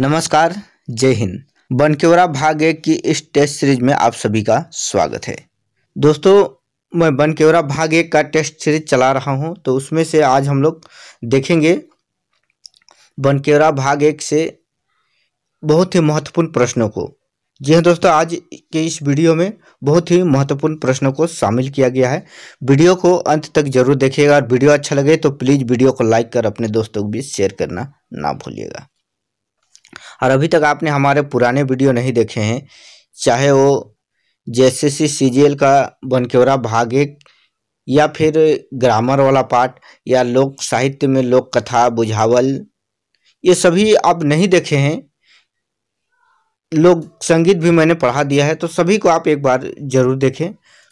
नमस्कार जय हिंद बनकेवरा भाग एक की इस टेस्ट सीरीज में आप सभी का स्वागत है दोस्तों मैं बनकेवरा भाग एक का टेस्ट सीरीज चला रहा हूं तो उसमें से आज हम लोग देखेंगे बनकेवरा भाग एक से बहुत ही महत्वपूर्ण प्रश्नों को जी हाँ दोस्तों आज के इस वीडियो में बहुत ही महत्वपूर्ण प्रश्नों को शामिल किया गया है वीडियो को अंत तक जरूर देखिएगा और वीडियो अच्छा लगे तो प्लीज़ वीडियो को लाइक कर अपने दोस्तों के बीच शेयर करना ना भूलिएगा और अभी तक आपने हमारे पुराने वीडियो नहीं देखे हैं चाहे वो जैसे सी सी का बनकेवरा भाग एक या फिर ग्रामर वाला पार्ट या लोक साहित्य में लोक कथा बुझावल ये सभी आप नहीं देखे हैं लोक संगीत भी मैंने पढ़ा दिया है तो सभी को आप एक बार ज़रूर देखें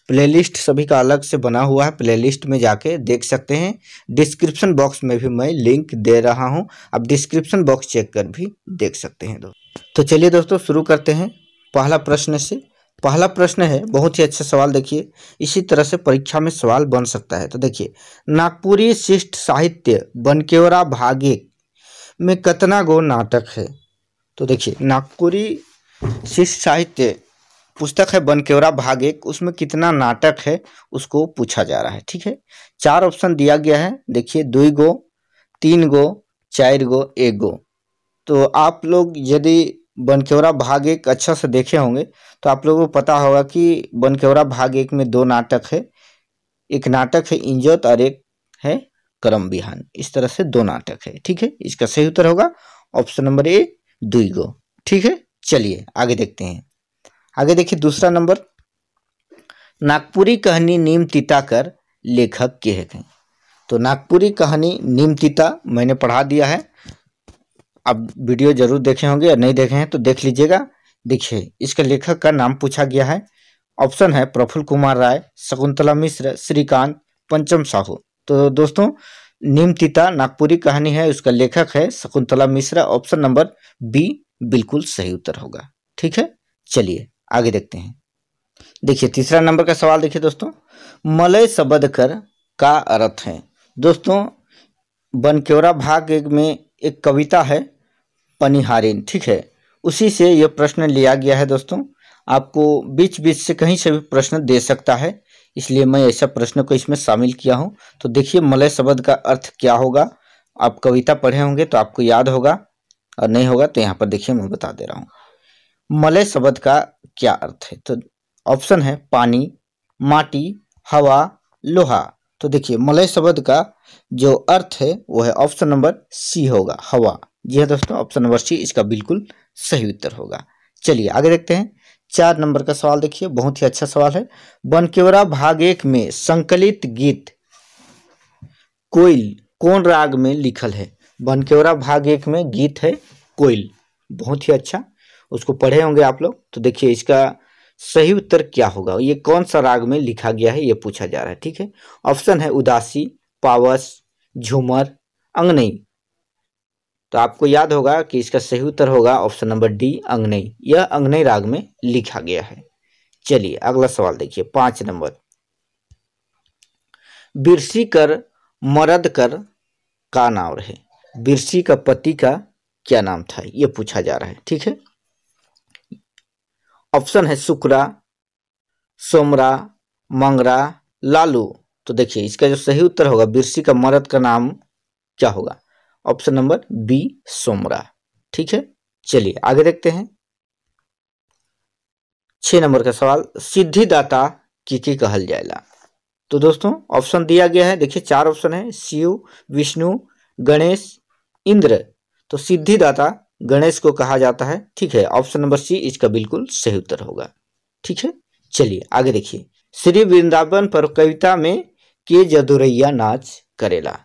प्लेलिस्ट सभी का अलग से बना हुआ है प्लेलिस्ट में जाके देख सकते हैं डिस्क्रिप्शन बॉक्स में भी मैं लिंक दे रहा हूं आप डिस्क्रिप्शन बॉक्स चेक कर भी देख सकते हैं दोस्तों तो चलिए दोस्तों शुरू करते हैं पहला प्रश्न से पहला प्रश्न है बहुत ही अच्छा सवाल देखिए इसी तरह से परीक्षा में सवाल बन सकता है तो देखिए नागपुरी शिष्ट साहित्य बनकेवरा भागे में कतना गो नाटक है तो देखिए नागपुरी शिष्ट साहित्य पुस्तक है बन केवरा भाग एक उसमें कितना नाटक है उसको पूछा जा रहा है ठीक है चार ऑप्शन दिया गया है देखिए दो गो तीन गो चार गो एक गो तो आप लोग यदि बनकेवरा भाग एक अच्छा से देखे होंगे तो आप लोगों को पता होगा कि बनकेवरा भाग एक में दो नाटक है एक नाटक है इंजोत और एक है करम बिहान इस तरह से दो नाटक है ठीक है इसका सही उत्तर होगा ऑप्शन नंबर ए दुई गो ठीक है चलिए आगे देखते हैं आगे देखिए दूसरा नंबर नागपुरी कहानी नीम तीता कर लेखक के हैं तो नागपुरी कहानी नीम तीता मैंने पढ़ा दिया है आप वीडियो जरूर देखे होंगे या नहीं देखे हैं तो देख लीजिएगा देखिए इसके लेखक का नाम पूछा गया है ऑप्शन है प्रफुल कुमार राय शकुंतला मिश्र श्रीकांत पंचम साहू तो दोस्तों नीम तिता नागपुरी कहानी है उसका लेखक है Shakuntala Mishra option number B बिल्कुल सही उत्तर होगा ठीक है चलिए आगे देखते हैं देखिए तीसरा नंबर का सवाल देखिए दोस्तों मलय शब्द कर का अर्थ है दोस्तों बनकेवरा भाग एक में एक कविता है पनिहारिन ठीक है उसी से यह प्रश्न लिया गया है दोस्तों आपको बीच बीच से कहीं से भी प्रश्न दे सकता है इसलिए मैं ऐसा प्रश्न को इसमें शामिल किया हूँ तो देखिए मलय शब्द का अर्थ क्या होगा आप कविता पढ़े होंगे तो आपको याद होगा और नहीं होगा तो यहाँ पर देखिए मैं बता दे रहा हूँ मलय शब्द का क्या अर्थ है तो ऑप्शन है पानी माटी हवा लोहा तो देखिए मलय शब्द का जो अर्थ है वो है ऑप्शन नंबर सी होगा हवा जी हाँ दोस्तों ऑप्शन नंबर सी इसका बिल्कुल सही उत्तर होगा चलिए आगे देखते हैं चार नंबर का सवाल देखिए बहुत ही अच्छा सवाल है बनकेवरा भाग एक में संकलित गीत कोयल कौन राग में लिखल है बनकेवरा भाग एक में गीत है कोयल बहुत ही अच्छा उसको पढ़े होंगे आप लोग तो देखिए इसका सही उत्तर क्या होगा ये कौन सा राग में लिखा गया है ये पूछा जा रहा है ठीक है ऑप्शन है उदासी पावस झूमर अंगनई तो आपको याद होगा कि इसका सही उत्तर होगा ऑप्शन नंबर डी अंगनई यह अंगनई राग में लिखा गया है चलिए अगला सवाल देखिए पांच नंबर बिरसी कर मरद कर का नाम रहे बिरसी का पति का क्या नाम था यह पूछा जा रहा है ठीक है ऑप्शन है शुक्रा सोमरा मंगरा लालू तो देखिए इसका जो सही उत्तर होगा बिरसी का मरद का नाम क्या होगा ऑप्शन नंबर बी सोमरा ठीक है चलिए आगे देखते हैं छ नंबर का सवाल सिद्धिदाता की की कहल जाएगा तो दोस्तों ऑप्शन दिया गया है देखिए चार ऑप्शन है शिव विष्णु गणेश इंद्र तो सिद्धिदाता गणेश को कहा जाता है ठीक है ऑप्शन नंबर सी इसका बिल्कुल सही उत्तर होगा ठीक है चलिए आगे देखिए श्री वृंदावन पर कविता में के जदुरैया नाच करेला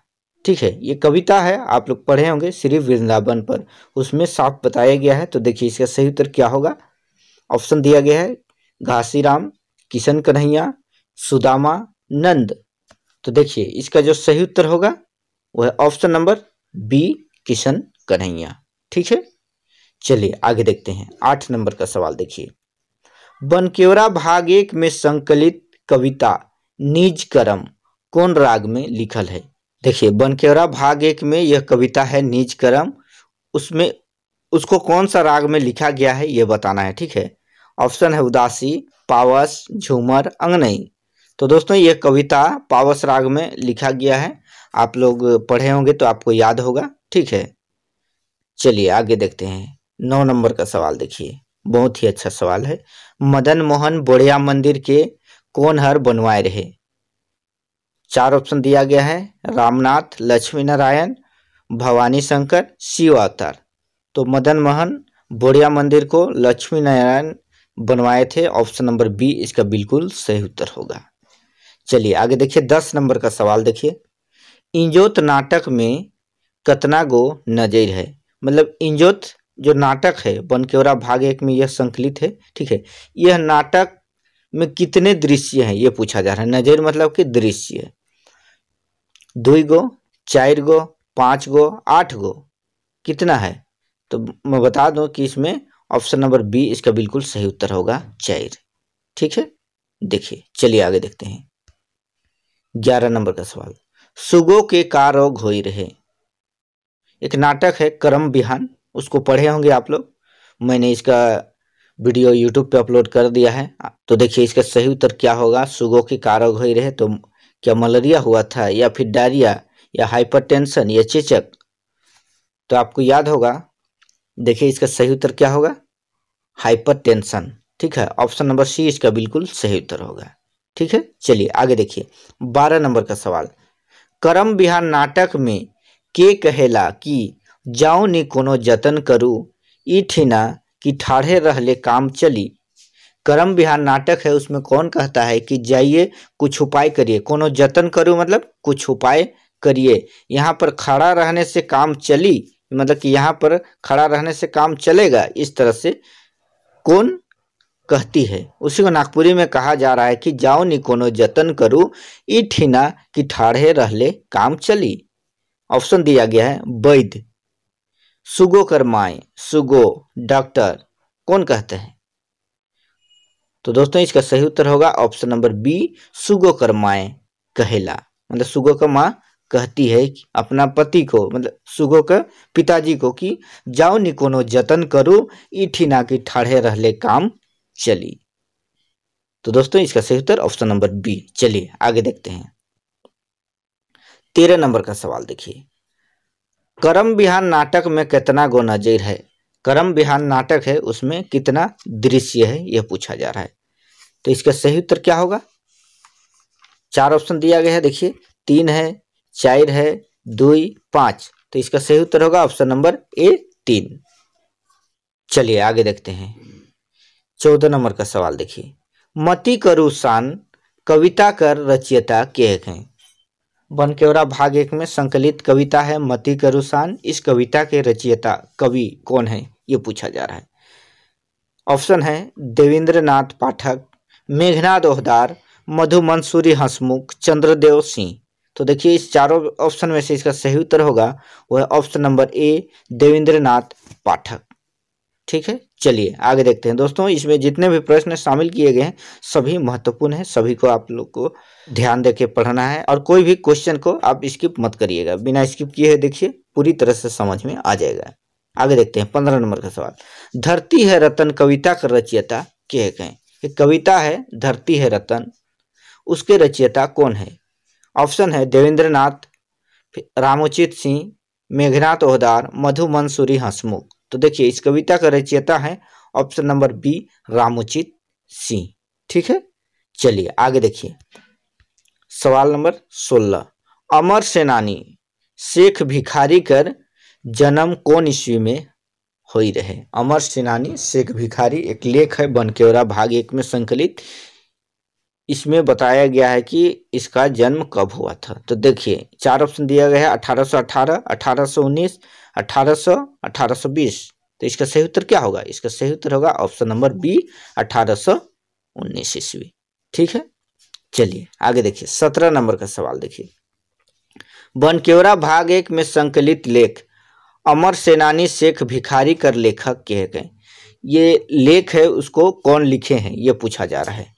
ठीक है ये कविता है आप लोग पढ़े होंगे श्री वृंदावन पर उसमें साफ बताया गया है तो देखिए इसका सही उत्तर क्या होगा ऑप्शन दिया गया है घासीराम किशन कन्हैया सुदामा नंद तो देखिए इसका जो सही उत्तर होगा वह option number B Kishan Kanhaiya ठीक है चलिए आगे देखते हैं आठ नंबर का सवाल देखिए बनकेवरा भाग एक में संकलित कविता निज करम कौन राग में लिखल है देखिए बनकेवरा भाग एक में यह कविता है निज करम उसमें उसको कौन सा राग में लिखा गया है यह बताना है ठीक है ऑप्शन है उदासी पावस झूमर अंगनई तो दोस्तों यह कविता पावस राग में लिखा गया है आप लोग पढ़े होंगे तो आपको याद होगा ठीक है चलिए आगे देखते हैं नौ नंबर का सवाल देखिए बहुत ही अच्छा सवाल है मदन मोहन बोढ़िया मंदिर के कौन हर बनवाए रहे चार ऑप्शन दिया गया है रामनाथ लक्ष्मी नारायण भवानी शंकर शिव अवतार तो मदन मोहन बोढ़िया मंदिर को लक्ष्मी नारायण बनवाए थे ऑप्शन नंबर बी इसका बिल्कुल सही उत्तर होगा चलिए आगे देखिए दस नंबर का सवाल देखिए इंजोत नाटक में कतना गो नजर है मतलब इंजोत जो नाटक है बनकेवरा भाग एक में यह संकलित है ठीक है यह नाटक में कितने दृश्य हैं यह पूछा जा रहा है नजर मतलब कि दृश्य दुई गो चार गो पाँच गो आठ गो कितना है तो मैं बता दूं कि इसमें ऑप्शन नंबर बी इसका बिल्कुल सही उत्तर होगा चार ठीक है देखिए चलिए आगे देखते हैं ग्यारह नंबर का सवाल सुगो के कारो हो रहे एक नाटक है करम बिहान उसको पढ़े होंगे आप लोग मैंने इसका वीडियो यूट्यूब पे अपलोड कर दिया है तो देखिए इसका सही उत्तर क्या होगा सुगो की कारक हो रहे तो क्या मलेरिया हुआ था या फिर डायरिया या हाइपरटेंशन या चेचक तो आपको याद होगा देखिए इसका सही उत्तर क्या होगा हाइपरटेंशन ठीक है ऑप्शन नंबर सी इसका बिल्कुल सही उत्तर होगा ठीक है चलिए आगे देखिए बारह नंबर का सवाल करम बिहार नाटक में के कहेला कि जाओ ने कोनो जतन करू इठिना ठिना कि ठाढ़े रहले काम चली करम बिहार नाटक है उसमें कौन कहता है कि जाइए कुछ उपाय करिए कोनो जतन करूँ मतलब कुछ उपाय करिए यहाँ पर खड़ा रहने से काम चली मतलब कि यहाँ पर खड़ा रहने से काम चलेगा इस तरह से कौन कहती है उसी को नागपुरी में कहा जा रहा है कि जाओ नी कोनो जतन करूँ इठिना कि ठाढ़े रहले काम चली ऑप्शन दिया गया है वैद्य सुगो कर्माए सुगो डॉक्टर कौन कहते हैं तो दोस्तों इसका सही उत्तर होगा ऑप्शन नंबर बी सुगो कर्माए कहेला मतलब सुगो का माँ कहती है कि अपना पति को मतलब सुगो के पिताजी को कि जाओ निकोनो कोनो जतन करो ईठी ना कि ठाढ़े रहले काम चली तो दोस्तों इसका सही उत्तर ऑप्शन नंबर बी चलिए आगे देखते हैं तेरह नंबर का सवाल देखिए करम बिहान नाटक में कितना गो नजर है करम बिहान नाटक है उसमें कितना दृश्य है यह पूछा जा रहा है तो इसका सही उत्तर क्या होगा चार ऑप्शन दिया गया है देखिए तीन है चार है दो पांच तो इसका सही उत्तर होगा ऑप्शन नंबर ए तीन चलिए आगे देखते हैं चौदह नंबर का सवाल देखिए मती करुशान कविता कर रचियता के हैं बनकेवरा भाग एक में संकलित कविता है मती करुसान इस कविता के रचयिता कवि कौन है ये पूछा जा रहा है ऑप्शन है देवेंद्र नाथ पाठक मेघनाद ओहदार मधु मंसूरी हंसमुख चंद्रदेव सिंह तो देखिए इस चारों ऑप्शन में से इसका सही उत्तर होगा वह option number A Devendra Nath Pathak ठीक है चलिए आगे देखते हैं दोस्तों इसमें जितने भी प्रश्न शामिल किए गए हैं सभी महत्वपूर्ण हैं सभी को आप लोग को ध्यान देके पढ़ना है और कोई भी क्वेश्चन को आप स्किप मत करिएगा बिना स्किप किए देखिए पूरी तरह से समझ में आ जाएगा आगे देखते हैं पंद्रह नंबर का सवाल धरती है रतन कविता का रचियता कह कहें कविता है धरती है रतन उसके रचियता कौन है ऑप्शन है देवेंद्र नाथ रामोचित सिंह मेघनाथ ओहदार मधु मंसूरी हंसमुख तो देखिए इस कविता का रचयिता है option number B Ramochit Singh ठीक है चलिए आगे देखिए सवाल नंबर सोलह अमर सेनानी शेख भिखारी कर जन्म कौन ईस्वी में हो रहे अमर सेनानी शेख भिखारी एक लेख है बनकेवरा भाग एक में संकलित इसमें बताया गया है कि इसका जन्म कब हुआ था तो देखिए चार ऑप्शन दिया गया है अठारह सो अठारह अठारह सो उन्नीस अठारह सौ अठारह सो बीस तो इसका सही उत्तर क्या होगा इसका सही उत्तर होगा ऑप्शन नंबर बी अठारह सौ उन्नीस ईस्वी ठीक है चलिए आगे देखिए सत्रह नंबर का सवाल देखिए बनकेवरा भाग एक में संकलित लेख अमर सेनानी शेख भिखारी कर लेखक कहे गए ये लेख है उसको कौन लिखे हैं ये पूछा जा रहा है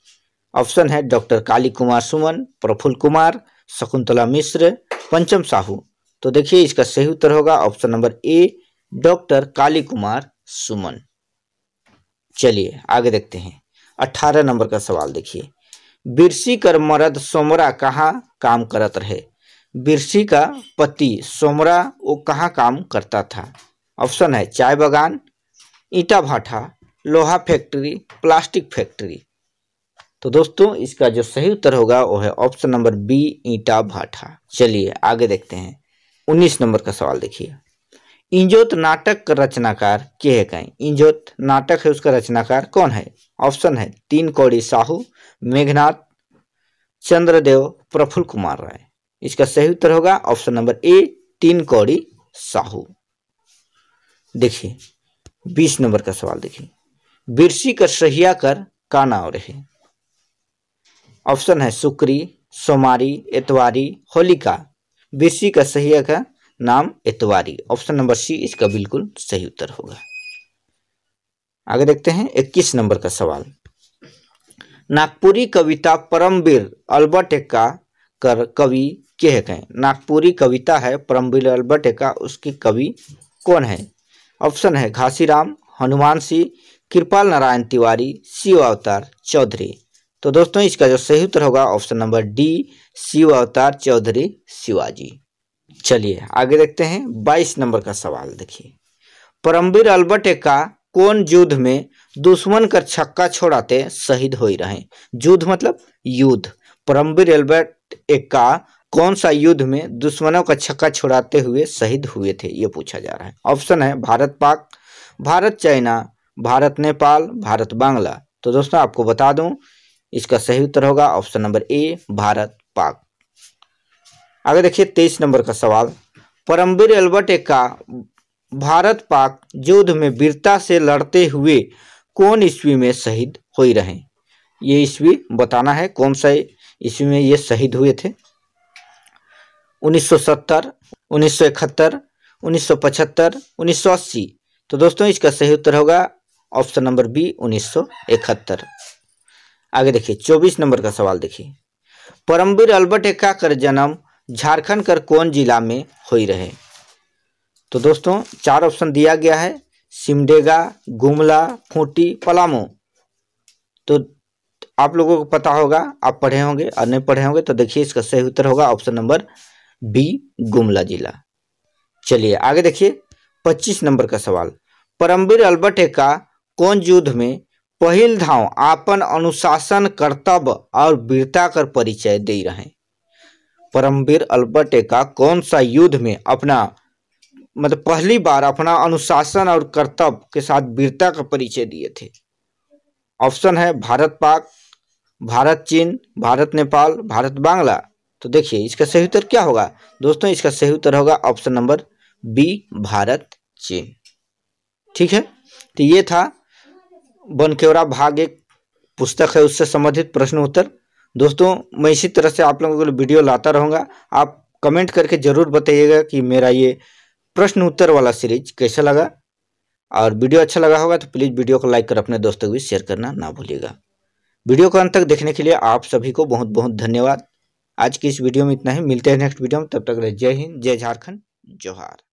ऑप्शन है डॉक्टर काली कुमार सुमन प्रफुल कुमार शकुंतला मिश्र पंचम साहू तो देखिए इसका सही उत्तर होगा option number A doctor Kali Kumar Suman चलिए आगे देखते हैं अठारह नंबर का सवाल देखिए बिरसी कर मरद सोमरा कहाँ काम करत रहे बिरसी का पति सोमरा वो कहाँ काम करता था ऑप्शन है चाय बागान ईटा भाटा लोहा फैक्ट्री प्लास्टिक फैक्ट्री तो दोस्तों इसका जो सही उत्तर होगा वो है ऑप्शन नंबर बी ईटा भाटा चलिए आगे देखते हैं उन्नीस नंबर का सवाल देखिए इंजोत नाटक का रचनाकार के है कहें इंजोत नाटक है उसका रचनाकार कौन है ऑप्शन है तीन कौड़ी साहू मेघनाथ चंद्रदेव प्रफुल्ल कुमार राय इसका सही उत्तर होगा ऑप्शन नंबर ए तीन कौड़ी साहू देखिए बीस नंबर का सवाल देखिए बिरसी कर सहिया कर का नाव रहे ऑप्शन है सुक्री सोमारी एतवारी होलिका बीसी का सही है नाम एतवारी ऑप्शन नंबर सी इसका बिल्कुल सही उत्तर होगा आगे देखते हैं इक्कीस नंबर का सवाल नागपुरी कविता परमवीर अल्बर्ट एक्का कर कवि के है कहें नागपुरी कविता है परमवीर अल्बर्ट एक्का उसके कवि कौन है ऑप्शन है घासीराम हनुमान सिंह कृपाल नारायण तिवारी शिव अवतार चौधरी तो दोस्तों इसका जो सही उत्तर होगा ऑप्शन नंबर डी शिव अवतार चौधरी शिवाजी चलिए आगे देखते हैं बाईस नंबर का सवाल देखिए परमवीर अल्बर्ट का कौन युद्ध में दुश्मन का छक्का छोड़ाते शहीद हो रहे युद्ध मतलब युद्ध परमवीर अल्बर्ट का कौन सा युद्ध में दुश्मनों का छक्का छोड़ाते हुए शहीद हुए थे ये पूछा जा रहा है ऑप्शन है भारत पाक भारत चाइना भारत नेपाल भारत बांग्ला तो दोस्तों आपको बता दूं इसका सही उत्तर होगा ऑप्शन नंबर ए भारत पाक आगे देखिए तेईस नंबर का सवाल परमवीर एल्बर्ट का भारत पाक युद्ध में वीरता से लड़ते हुए कौन ईस्वी में शहीद हो रहे ये ईस्वी बताना है कौन सा ईस्वी में ये शहीद हुए थे 1970, 1971, 1975, 1980 तो दोस्तों इसका सही उत्तर होगा ऑप्शन नंबर बी 1971 आगे देखिए चौबीस नंबर का सवाल देखिए परमवीर अल्बर्ट एक्का कर जन्म झारखंड कर कौन जिला में हो रहे तो दोस्तों चार ऑप्शन दिया गया है सिमडेगा गुमला खूंटी पलामू तो आप लोगों को पता होगा आप पढ़े होंगे और नहीं पढ़े होंगे तो देखिए इसका सही उत्तर होगा ऑप्शन नंबर बी गुमला जिला चलिए आगे देखिए 25 नंबर का सवाल परमवीर अल्बर्ट एक्का कौन युद्ध में पहल धाव आपन अनुशासन कर्तव्य और वीरता कर परिचय दे रहे परमवीर अल्बर्टे का कौन सा युद्ध में अपना मतलब पहली बार अपना अनुशासन और कर्तव्य के साथ वीरता का परिचय दिए थे ऑप्शन है भारत पाक भारत चीन भारत नेपाल भारत बांग्ला तो देखिए इसका सही उत्तर क्या होगा दोस्तों इसका सही उत्तर होगा ऑप्शन नंबर बी भारत चीन ठीक है तो ये था बनखेवरा भाग एक पुस्तक है उससे संबंधित प्रश्न उत्तर दोस्तों मैं इसी तरह से आप लोगों के लिए वीडियो लाता रहूँगा आप कमेंट करके ज़रूर बताइएगा कि मेरा ये प्रश्न उत्तर वाला सीरीज कैसा लगा और वीडियो अच्छा लगा होगा तो प्लीज़ वीडियो को लाइक कर अपने दोस्तों को भी शेयर करना ना भूलिएगा वीडियो को अंत तक देखने के लिए आप सभी को बहुत बहुत धन्यवाद आज की इस वीडियो में इतना ही मिलते हैं नेक्स्ट वीडियो में तब तक जय हिंद जय झारखंड जोहार